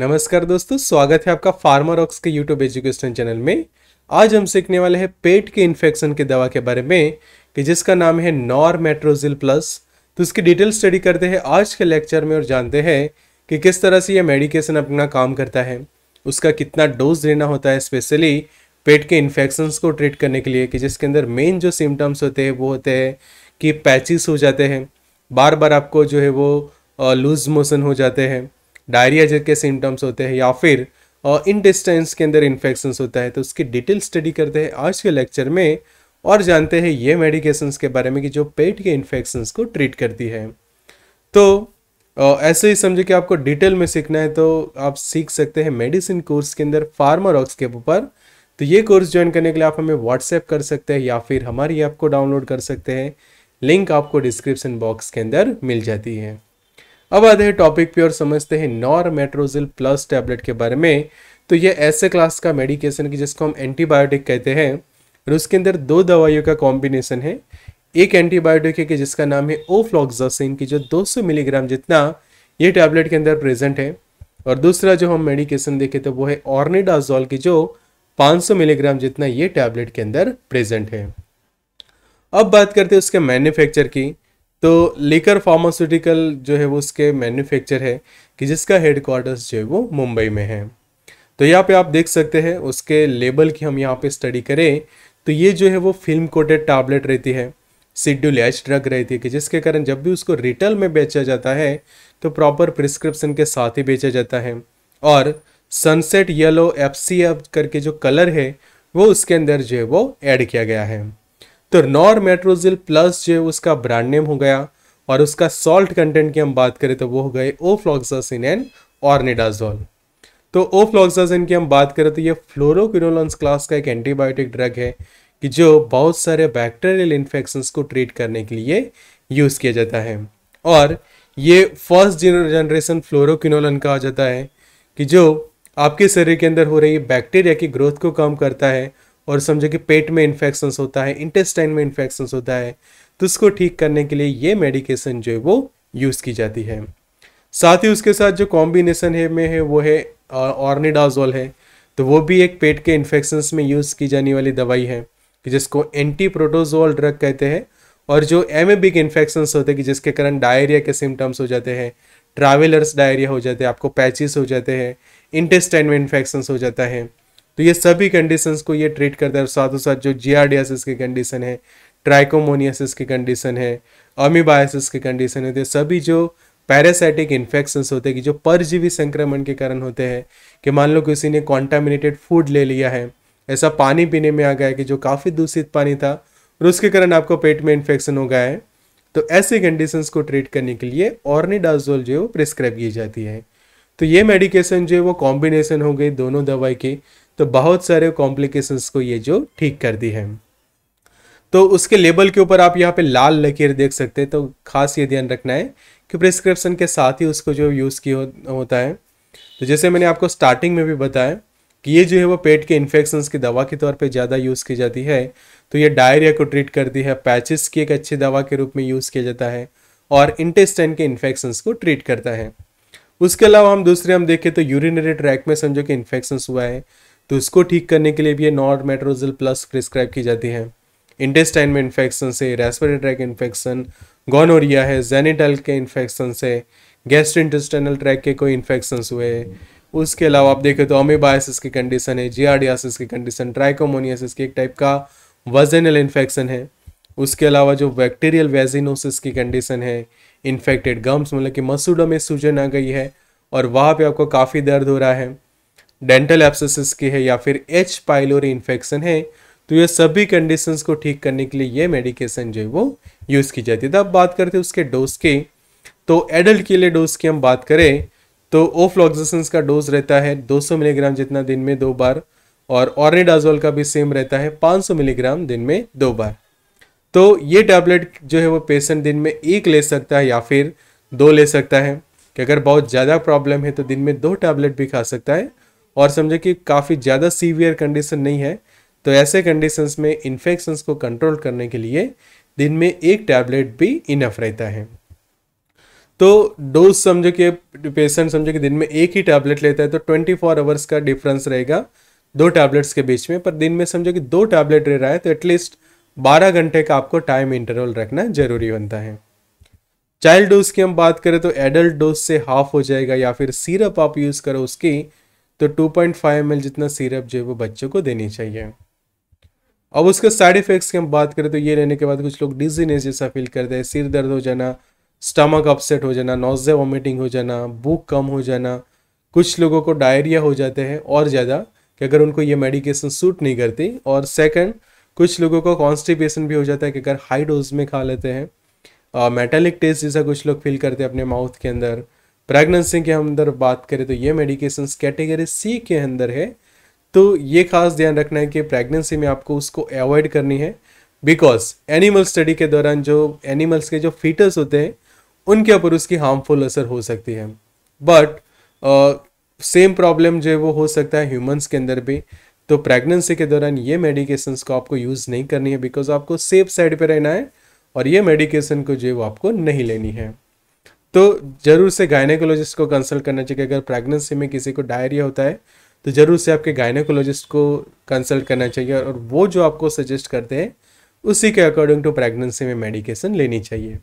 नमस्कार दोस्तों स्वागत है आपका फार्मारॉक्स के यूट्यूब एजुकेशन चैनल में आज हम सीखने वाले हैं पेट के इन्फेक्शन की दवा के बारे में कि जिसका नाम है नॉर मेट्रोजिल प्लस तो उसकी डिटेल स्टडी करते हैं आज के लेक्चर में और जानते हैं कि किस तरह से यह मेडिकेशन अपना काम करता है उसका कितना डोज देना होता है स्पेशली पेट के इन्फेक्शंस को ट्रीट करने के लिए कि जिसके अंदर मेन जो सिम्टम्स होते हैं वो होते हैं कि पैचिस हो जाते हैं बार बार आपको जो है वो लूज मोशन हो जाते हैं डायरिया जैसे सिम्टम्स होते हैं या फिर डिस्टेंस के अंदर इन्फेक्शन होता है तो उसकी डिटेल स्टडी करते हैं आज के लेक्चर में और जानते हैं ये मेडिकेशंस के बारे में कि जो पेट के इन्फेक्शंस को ट्रीट करती है तो ऐसे ही समझो कि आपको डिटेल में सीखना है तो आप सीख सकते हैं मेडिसिन कोर्स के अंदर फार्मारॉक्स के ऊपर तो ये कोर्स ज्वाइन करने के लिए आप हमें व्हाट्सएप कर सकते हैं या फिर हमारी ऐप को डाउनलोड कर सकते हैं लिंक आपको डिस्क्रिप्शन बॉक्स के अंदर मिल जाती है अब आते हैं टॉपिक पे और समझते हैं नॉर मेट्रोजिल प्लस टैबलेट के बारे में तो ये ऐसे क्लास का मेडिकेशन की जिसको हम एंटीबायोटिक कहते हैं और उसके अंदर दो दवाइयों का कॉम्बिनेशन है एक एंटीबायोटिक है कि जिसका नाम है ओफ्लॉक्सिन की जो 200 मिलीग्राम जितना ये टैबलेट के अंदर प्रेजेंट है और दूसरा जो हम मेडिकेशन देखें तो वो है ऑर्निडाजॉल की जो 500 मिलीग्राम जितना ये टैबलेट के अंदर प्रेजेंट है अब बात करते हैं उसके मैन्युफैक्चर की तो लेकर फार्मास्यूटिकल जो है वो उसके मैन्युफैक्चर है कि जिसका हेडक्वार्टर्स जो है वो मुंबई में है तो यहाँ पे आप देख सकते हैं उसके लेबल की हम यहाँ पे स्टडी करें तो ये जो है वो फिल्म कोटेड टैबलेट रहती है सिड्यूल एच ड्रग रहती है कि जिसके कारण जब भी उसको रिटेल में बेचा जाता है तो प्रॉपर प्रिस्क्रिप्शन के साथ ही बेचा जाता है और सनसेट येलो एफ करके जो कलर है वो उसके अंदर जो है वो ऐड किया गया है तो नॉर मेट्रोजिल प्लस जो उसका ब्रांड नेम हो गया और उसका सॉल्ट कंटेंट की हम बात करें तो वो हो गए ओफ्लॉक्सासिन एंड ऑर्निडाजोल तो ओफ्लॉक्सासिन की हम बात करें तो ये फ्लोरोक्विनोलॉन्स क्लास का एक एंटीबायोटिक ड्रग है कि जो बहुत सारे बैक्टीरियल इन्फेक्शंस को ट्रीट करने के लिए यूज़ किया जाता है और ये फर्स्ट जनरेशन फ्लोरोक्विनोलन का आ जाता है कि जो आपके शरीर के अंदर हो रही बैक्टीरिया की ग्रोथ को कम करता है और समझो कि पेट में इन्फेक्शंस होता है इंटेस्टाइन में इन्फेक्शंस होता है तो उसको ठीक करने के लिए ये मेडिकेशन जो है वो यूज़ की जाती है साथ ही उसके साथ जो कॉम्बिनेशन है में है वो है ऑर्निडाजोल है तो वो भी एक पेट के इन्फेक्शंस में यूज़ की जाने वाली दवाई है कि जिसको एंटी प्रोटोजोल ड्रग कहते हैं और जो एमेबिक इन्फेक्शंस होते हैं कि जिसके कारण डायरिया के सिम्टम्स हो जाते हैं ट्रैवलर्स डायरिया हो जाते हैं आपको पैचिस हो जाते हैं इंटेस्टाइन में इन्फेक्शंस हो जाता है तो ये सभी कंडीशंस को ये ट्रीट करता है और साथ ही साथ जो जीआरडियासिस की कंडीशन है ट्राइकोमोनियासिस की कंडीशन है अमीबायासिस की कंडीशन है तो सभी जो पैरासाइटिक इन्फेक्शंस होते हैं कि जो परजीवी संक्रमण के कारण होते हैं कि मान लो किसी ने कॉन्टामिनेटेड फूड ले लिया है ऐसा पानी पीने में आ गया कि जो काफ़ी दूषित पानी था और उसके कारण आपको पेट में इन्फेक्शन हो गया है तो ऐसे कंडीशंस को ट्रीट करने के लिए ऑर्निडाजोल जो है वो प्रिस्क्राइब की जाती है तो ये मेडिकेशन जो है वो कॉम्बिनेशन हो गई दोनों दवाई की तो बहुत सारे कॉम्प्लिकेशंस को ये जो ठीक कर दी है तो उसके लेबल के ऊपर आप यहाँ पे लाल लकीर देख सकते हैं तो खास ये ध्यान रखना है कि प्रिस्क्रिप्शन के साथ ही उसको जो यूज़ किया हो, होता है तो जैसे मैंने आपको स्टार्टिंग में भी बताया कि ये जो है वो पेट के इन्फेक्शंस की दवा के तौर पे ज़्यादा यूज़ की जाती है तो ये डायरिया को ट्रीट करती है पैचेस की एक अच्छी दवा के रूप में यूज़ किया जाता है और इंटेस्टाइन के इन्फेक्शंस को ट्रीट करता है उसके अलावा हम दूसरे हम देखें तो यूरिनरी ट्रैक में समझो कि इन्फेक्शंस हुआ है तो इसको ठीक करने के लिए भी ये नॉट मेट्रोजल प्लस प्रिस्क्राइब की जाती है इंटेस्टाइन में इन्फेक्शन से रेस्पिरेटरी के इन्फेक्शन गोनोरिया है जेनिटल के इन्फेक्शन से गैस्ट्रो इंटेस्टाइनल ट्रैक के कोई इन्फेक्शन हुए उसके अलावा आप देखें तो अमेबायसिस की कंडीशन है जियाडियासिस की कंडीशन ट्राइकोमोनियासिस की एक टाइप का वजनल इन्फेक्शन है उसके अलावा जो बैक्टीरियल वेजिनोसिस की कंडीशन है इन्फेक्टेड गम्स मतलब कि मसूडों में सूजन आ गई है और वहाँ पे आपको काफ़ी दर्द हो रहा है डेंटल एप्सिस की है या फिर एच पाइलोरी इन्फेक्शन है तो ये सभी कंडीशंस को ठीक करने के लिए ये मेडिकेशन जो है वो यूज़ की जाती है तो अब बात करते हैं उसके डोज की तो एडल्ट के लिए डोज की हम बात करें तो ओफ्लॉक्सेसन्स का डोज रहता है 200 मिलीग्राम जितना दिन में दो बार और ऑर्निडाजोल का भी सेम रहता है 500 मिलीग्राम दिन में दो बार तो ये टैबलेट जो है वो पेशेंट दिन में एक ले सकता है या फिर दो ले सकता है कि अगर बहुत ज़्यादा प्रॉब्लम है तो दिन में दो टैबलेट भी खा सकता है और समझे कि काफ़ी ज़्यादा सीवियर कंडीशन नहीं है तो ऐसे कंडीशंस में इन्फेक्शंस को कंट्रोल करने के लिए दिन में एक टैबलेट भी इनफ रहता है तो डोज समझो कि पेशेंट समझो कि दिन में एक ही टैबलेट लेता है तो ट्वेंटी फोर आवर्स का डिफरेंस रहेगा दो टैबलेट्स के बीच में पर दिन में समझो कि दो टैबलेट रह रहा है तो एटलीस्ट बारह घंटे का आपको टाइम इंटरवल रखना जरूरी बनता है चाइल्ड डोज की हम बात करें तो एडल्ट डोज से हाफ हो जाएगा या फिर सीरप आप यूज़ करो उसकी तो 2.5 पॉइंट जितना सिरप जो है वो बच्चों को देनी चाहिए अब उसके साइड इफेक्ट्स की हम बात करें तो ये लेने के बाद कुछ लोग डिजीनेस जैसा फील करते हैं सिर दर्द हो जाना स्टमक अपसेट हो जाना नोजे वॉमिटिंग हो जाना भूख कम हो जाना कुछ लोगों को डायरिया हो जाते हैं और ज़्यादा कि अगर उनको ये मेडिकेशन सूट नहीं करती और सेकंड कुछ लोगों को कॉन्स्टिपेशन भी हो जाता है कि अगर हाई डोज में खा लेते हैं मेटालिक टेस्ट जैसा कुछ लोग फील करते हैं अपने माउथ के अंदर प्रेगनेंसी के अंदर बात करें तो ये मेडिकेशन कैटेगरी सी के अंदर है तो ये खास ध्यान रखना है कि प्रेगनेंसी में आपको उसको अवॉइड करनी है बिकॉज एनिमल स्टडी के दौरान जो एनिमल्स के जो फीटर्स होते हैं उनके ऊपर उसकी हार्मफुल असर हो सकती है बट सेम प्रॉब्लम जो है वो हो सकता है ह्यूमंस के अंदर भी तो प्रेगनेंसी के दौरान ये मेडिकेशंस को आपको यूज़ नहीं करनी है बिकॉज आपको सेफ साइड पर रहना है और ये मेडिकेशन को जो है वो आपको नहीं लेनी है तो ज़रूर से गायनेकोलॉजिस्ट को कंसल्ट करना चाहिए अगर प्रेगनेंसी में किसी को डायरिया होता है तो ज़रूर से आपके गायनेकोलॉजिस्ट को कंसल्ट करना चाहिए और वो जो आपको सजेस्ट करते हैं उसी के अकॉर्डिंग टू प्रेगनेंसी में मेडिकेशन लेनी चाहिए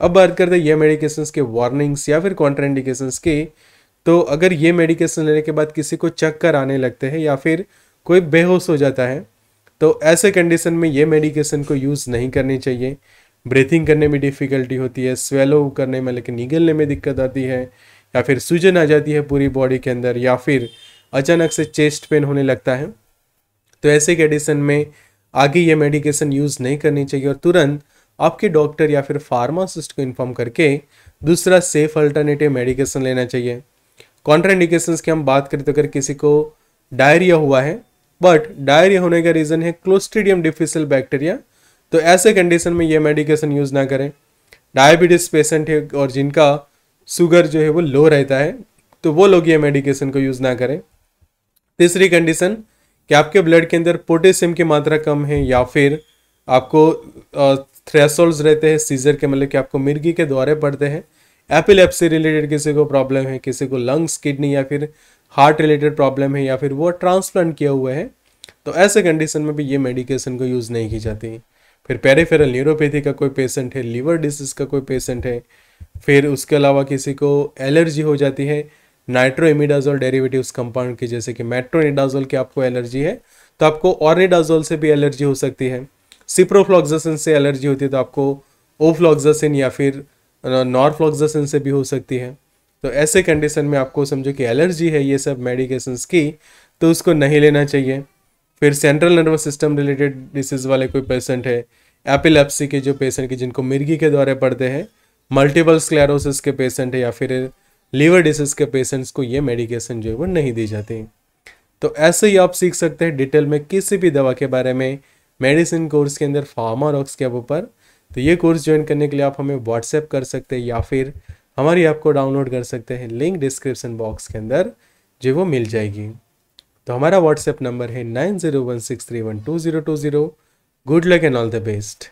अब बात करते हैं ये मेडिकेशंस के वार्निंग्स या फिर कॉन्ट्राइंडिकेशंस की तो अगर ये मेडिकेशन लेने के बाद किसी को चक्कर आने लगते हैं या फिर कोई बेहोश हो जाता है तो ऐसे कंडीशन में ये मेडिकेशन को यूज़ नहीं करनी चाहिए ब्रीथिंग करने में डिफ़िकल्टी होती है स्वेलो करने में लेकिन निगलने में दिक्कत आती है या फिर सूजन आ जाती है पूरी बॉडी के अंदर या फिर अचानक से चेस्ट पेन होने लगता है तो ऐसे कंडीशन में आगे ये मेडिकेशन यूज़ नहीं करनी चाहिए और तुरंत आपके डॉक्टर या फिर फार्मासिस्ट को इन्फॉर्म करके दूसरा सेफ अल्टरनेटिव मेडिकेशन लेना चाहिए इंडिकेशन की हम बात करें तो अगर किसी को डायरिया हुआ है बट डायरिया होने का रीज़न है क्लोस्टिडियम डिफिसल बैक्टीरिया तो ऐसे कंडीशन में ये मेडिकेशन यूज़ ना करें डायबिटीज़ पेशेंट है और जिनका शुगर जो है वो लो रहता है तो वो लोग ये मेडिकेशन को यूज़ ना करें तीसरी कंडीशन कि आपके ब्लड के अंदर पोटेशियम की मात्रा कम है या फिर आपको थ्रेसोल्स रहते हैं सीजर के मतलब कि आपको मिर्गी के द्वारे पड़ते हैं एपिलेप्सी रिलेटेड किसी को प्रॉब्लम है किसी को लंग्स किडनी या फिर हार्ट रिलेटेड प्रॉब्लम है या फिर वो ट्रांसप्लांट किया हुआ है तो ऐसे कंडीशन में भी ये मेडिकेशन को यूज़ नहीं की जाती है फिर पेरीफेरल न्यूरोपैथी का कोई पेशेंट है लीवर डिसीज का कोई पेशेंट है फिर उसके अलावा किसी को एलर्जी हो जाती है नाइट्रोइमिडाजोल डेरिवेटिव्स कंपाउंड की जैसे कि मेट्रोनिडाजोल की आपको एलर्जी है तो आपको ऑरिडाजोल से भी एलर्जी हो सकती है सिप्रोफ्लॉक्जासिन से एलर्जी होती है तो आपको ओफ्लॉक्सिन या फिर नॉर्फ्लॉक्जासिन से भी हो सकती है तो ऐसे कंडीशन में आपको समझो कि एलर्जी है ये सब मेडिकेशंस की तो उसको नहीं लेना चाहिए फिर central nervous system related disease वाले कोई पेशेंट है एपिलेप्सी के जो पेशेंट के जिनको मिर्गी के द्वारा पड़ते हैं मल्टीपल स्क्लेरोसिस के पेशेंट है या फिर लीवर डिसीज के पेशेंट्स को ये मेडिकेशन जो है वो नहीं दी जाती तो ऐसे ही आप सीख सकते हैं डिटेल में किसी भी दवा के बारे में मेडिसिन कोर्स के अंदर फार्मारॉक्स के ऊपर तो ये कोर्स ज्वाइन करने के लिए आप हमें व्हाट्सएप कर सकते हैं या फिर हमारी ऐप को डाउनलोड कर सकते हैं लिंक डिस्क्रिप्शन बॉक्स के अंदर जो वो मिल जाएगी तो हमारा व्हाट्सएप नंबर है nine zero one six three one two zero two zero good luck and all the best